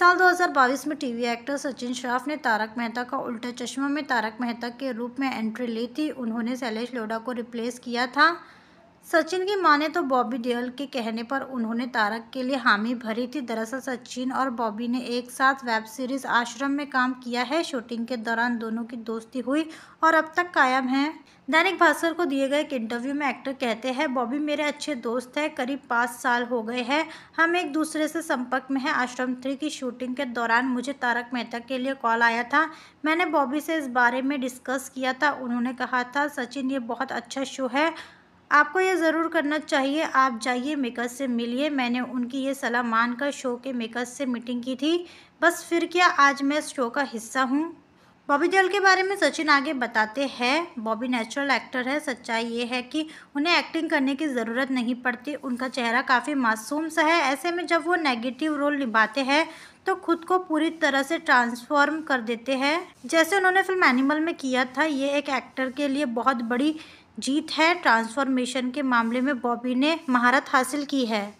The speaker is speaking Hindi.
साल 2022 में टीवी एक्टर सचिन श्राफ ने तारक मेहता का उल्टा चश्मा में तारक मेहता के रूप में एंट्री ली थी उन्होंने शैलेश लोडा को रिप्लेस किया था सचिन की माने तो बॉबी देओल के कहने पर उन्होंने तारक के लिए हामी भरी थी दरअसल सचिन और बॉबी ने एक साथ वेब सीरीज आश्रम में काम किया है शूटिंग के दौरान दोनों की दोस्ती हुई और अब तक कायम है दैनिक भास्कर को दिए गए एक इंटरव्यू में एक्टर कहते हैं बॉबी मेरे अच्छे दोस्त हैं करीब पाँच साल हो गए हैं हम एक दूसरे से संपर्क में हैं आश्रम थ्री की शूटिंग के दौरान मुझे तारक मेहता के लिए कॉल आया था मैंने बॉबी से इस बारे में डिस्कस किया था उन्होंने कहा था सचिन ये बहुत अच्छा शो है आपको ये ज़रूर करना चाहिए आप जाइए मेकर्स से मिलिए मैंने उनकी ये सलाह मानकर शो के मेकर्स से मीटिंग की थी बस फिर क्या आज मैं शो का हिस्सा हूँ बॉबी देओल के बारे में सचिन आगे बताते हैं बॉबी नेचुरल एक्टर है सच्चाई ये है कि उन्हें एक्टिंग करने की ज़रूरत नहीं पड़ती उनका चेहरा काफ़ी मासूम सा है ऐसे में जब वो नेगेटिव रोल निभाते हैं तो खुद को पूरी तरह से ट्रांसफॉर्म कर देते हैं जैसे उन्होंने फिल्म एनिमल में किया था ये एक एक्टर के लिए बहुत बड़ी जीत है ट्रांसफॉर्मेशन के मामले में बॉबी ने महारत हासिल की है